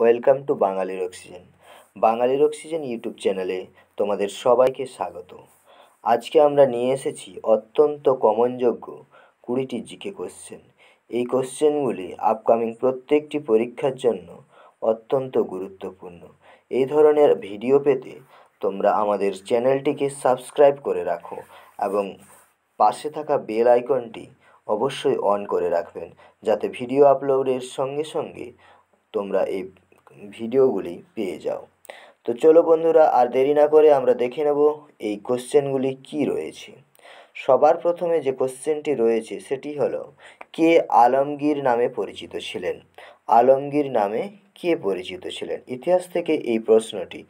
welcome to বাঙালির oxygen বাঙালির oxygen YouTube চ্যানেলে তোমাদের সবাইকে স্বাগত আজকে আমরা নিয়ে এসেছি অত্যন্ত কমনযোগ্য কুড়িটি জিকে কোশ্চেন এই কোশ্চেনগুলি আপকামিং প্রত্যেকটি পরীক্ষার জন্য অত্যন্ত গুরুত্বপূর্ণ এই ধরনের ভিডিও পেতে তোমরা আমাদের চ্যানেলটিকে সাবস্ক্রাইব করে রাখো এবং পাশে থাকা বেল আইকনটি অবশ্যই অন করে রাখবেন যাতে ভিডিও আপলোডের সঙ্গে সঙ্গে তোমরা এই ভিডিওগুলি পেয়ে যাও তো চলো বন্ধুরা আর দেরি না করে আমরা দেখে নেব এই কোশ্চেনগুলি কি রয়েছে সবার প্রথমে যে কোশ্চেনটি রয়েছে সেটি হলো কে আলমগীর নামে পরিচিত ছিলেন আলমগীর নামে কে পরিচিত ছিলেন ইতিহাস থেকে এই প্রশ্নটি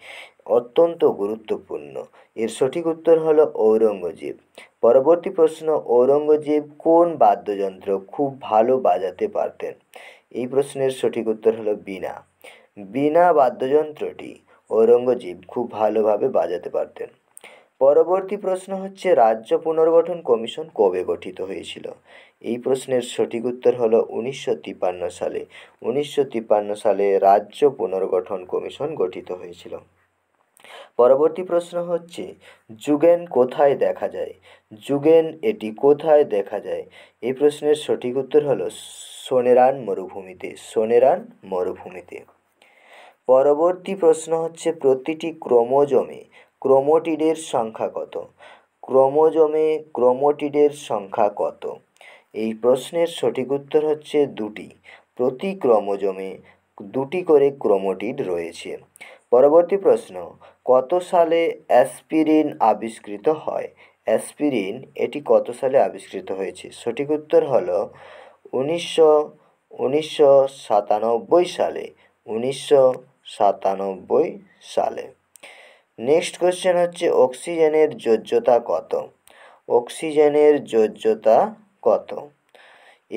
অত্যন্ত গুরুত্বপূর্ণ এর সঠিক উত্তর হলো ঔরঙ্গজেব পরবর্তী প্রশ্ন ঔরঙ্গজেব কোন বাদ্যযন্ত্র খুব ভালো বাজাতে পারতেন এই প্রশ্নের সঠিক উত্তর হলো বীণা বিনা বাদ্যযন্ত্রটি ঔরঙ্গজীব খুব ভালোভাবে বাজাতে পারতেন পরবর্তী প্রশ্ন হচ্ছে রাজ্য পুনর্গঠন কমিশন কবে গঠিত হয়েছিল এই প্রশ্নের সঠিক উত্তর হলো উনিশশো তিপ্পান্ন সালে উনিশশো তিপ্পান্ন সালে রাজ্য পুনর্গঠন কমিশন গঠিত হয়েছিল পরবর্তী প্রশ্ন হচ্ছে যুগেন কোথায় দেখা যায় যুগেন এটি কোথায় দেখা যায় এই প্রশ্নের সঠিক উত্তর হলো সোনেরান মরুভূমিতে সোনেরান মরুভূমিতে পরবর্তী প্রশ্ন হচ্ছে প্রতিটি ক্রোমোজমে ক্রোমোটিডের সংখ্যা কত ক্রোমোজমে ক্রোমোটিডের সংখ্যা কত এই প্রশ্নের সঠিক উত্তর হচ্ছে দুটি প্রতি ক্রোমোজমে দুটি করে ক্রোমোটিড রয়েছে পরবর্তী প্রশ্ন কত সালে অ্যাসপিরিন আবিষ্কৃত হয় অ্যাসপিরিন এটি কত সালে আবিষ্কৃত হয়েছে সঠিক উত্তর হলো উনিশশো উনিশশো সাতানব্বই সালে উনিশশো সাতানব্বই সালে নেক্সট কোয়েশ্চেন হচ্ছে অক্সিজেনের যোজ্যতা কত অক্সিজেনের যোজ্যতা কত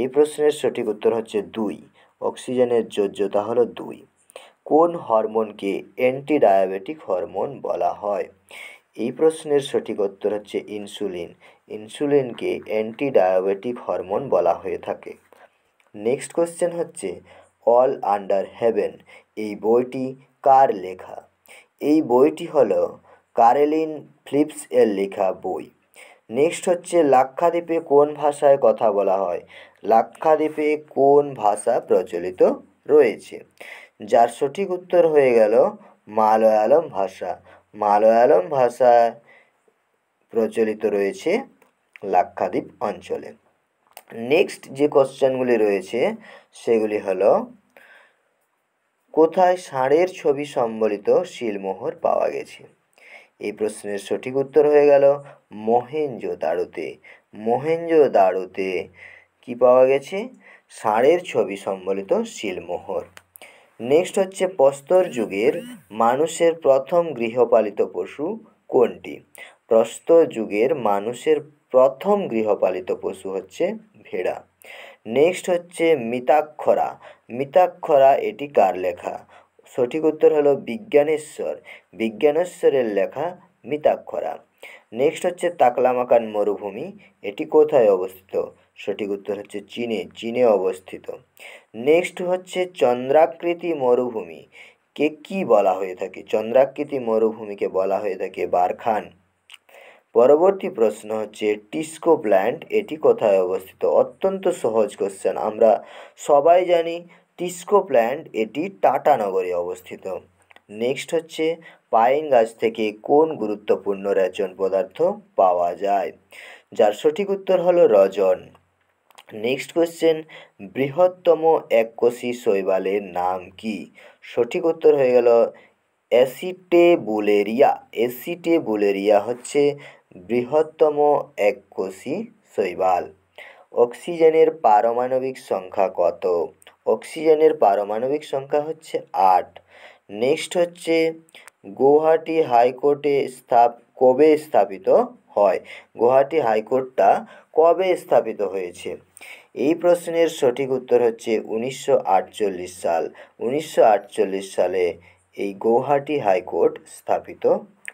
এই প্রশ্নের সঠিক উত্তর হচ্ছে দুই অক্সিজেনের যোজ্যতা হলো দুই কোন হরমোনকে অ্যান্টি ডায়াবেটিক হরমোন বলা হয় এই প্রশ্নের সঠিক উত্তর হচ্ছে ইনসুলিন ইনসুলিনকে অ্যান্টি ডায়াবেটিক হরমোন বলা হয়ে থাকে নেক্সট কোশ্চেন হচ্ছে অল আন্ডার হেভেন এই বইটি কার লেখা এই বইটি হল কারেলিন ফ্লিপস এর লেখা বই নেক্সট হচ্ছে লাক্ষাদ্বীপে কোন ভাষায় কথা বলা হয় লাক্ষাদ্বীপে কোন ভাষা প্রচলিত রয়েছে যার সঠিক উত্তর হয়ে গেল মালয়ালম ভাষা মালয়ালম ভাষা প্রচলিত রয়েছে লাক্ষাদ্বীপ অঞ্চলে নেক্সট যে কোশ্চেনগুলি রয়েছে সেগুলি হলো কোথায় ষাঁড়ের ছবি সম্বলিত শিলমোহর পাওয়া গেছে এই প্রশ্নের সঠিক উত্তর হয়ে গেল মহেঞ্জো দাড়ুতে মহেঞ্জো দাড়ুতে কি পাওয়া গেছে ষাঁড়ের ছবি সম্বলিত শিলমোহর নেক্সট হচ্ছে প্রস্তর যুগের মানুষের প্রথম গৃহপালিত পশু কোনটি প্রস্তর যুগের মানুষের প্রথম গৃহপালিত পশু হচ্ছে হেরা নেক্সট হচ্ছে মিতাক্ষরা মিতাক্ষরা এটি কার লেখা সঠিক উত্তর হলো বিজ্ঞানেশ্বর বিজ্ঞানেশ্বরের লেখা মিতাক্ষরা নেক্সট হচ্ছে তাকলামাকান মরুভূমি এটি কোথায় অবস্থিত সঠিক উত্তর হচ্ছে চীনে চীনে অবস্থিত নেক্সট হচ্ছে চন্দ্রাকৃতি মরুভূমি কে কী বলা হয়ে থাকে চন্দ্রাকৃতি মরুভূমিকে বলা হয়ে থাকে বারখান পরবর্তী প্রশ্ন হচ্ছে টিস্কো প্ল্যান্ট এটি কোথায় অবস্থিত অত্যন্ত সহজ কোশ্চেন আমরা সবাই জানি টিস্কো প্ল্যান্ট এটি টাটা নগরে অবস্থিত নেক্সট হচ্ছে পাইন গাছ থেকে কোন গুরুত্বপূর্ণ রেচন পদার্থ পাওয়া যায় যার সঠিক উত্তর হলো রজন নেক্সট কোশ্চেন বৃহত্তম এককোষী শৈবালের নাম কি সঠিক উত্তর হয়ে গেল অ্যাসিটে বুলেরিয়া অ্যাসিটে বুলেরিয়া হচ্ছে বৃহত্তম এককোষী শৈবাল অক্সিজেনের পারমাণবিক সংখ্যা কত অক্সিজেনের পারমাণবিক সংখ্যা হচ্ছে আট নেক্সট হচ্ছে গৌহাটি হাইকোর্টে স্থাপ কবে স্থাপিত হয় গুয়াহাটি হাইকোর্টটা কবে স্থাপিত হয়েছে এই প্রশ্নের সঠিক উত্তর হচ্ছে উনিশশো সাল উনিশশো সালে এই গৌহাটি হাইকোর্ট স্থাপিত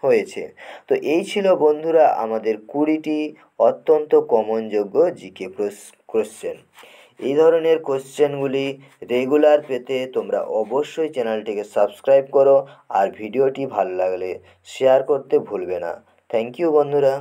হয়েছে তো এই ছিল বন্ধুরা আমাদের কুড়িটি অত্যন্ত কমন যোগ্য জিকে কোশ্চেন এই ধরনের কোশ্চেনগুলি রেগুলার পেতে তোমরা অবশ্যই চ্যানেলটিকে সাবস্ক্রাইব করো আর ভিডিওটি ভালো লাগলে শেয়ার করতে ভুলবে না থ্যাংক ইউ বন্ধুরা